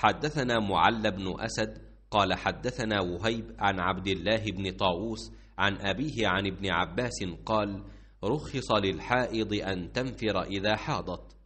حدثنا معل بن أسد قال حدثنا وهيب عن عبد الله بن طاووس عن أبيه عن ابن عباس قال رخص للحائض أن تنفر إذا حاضت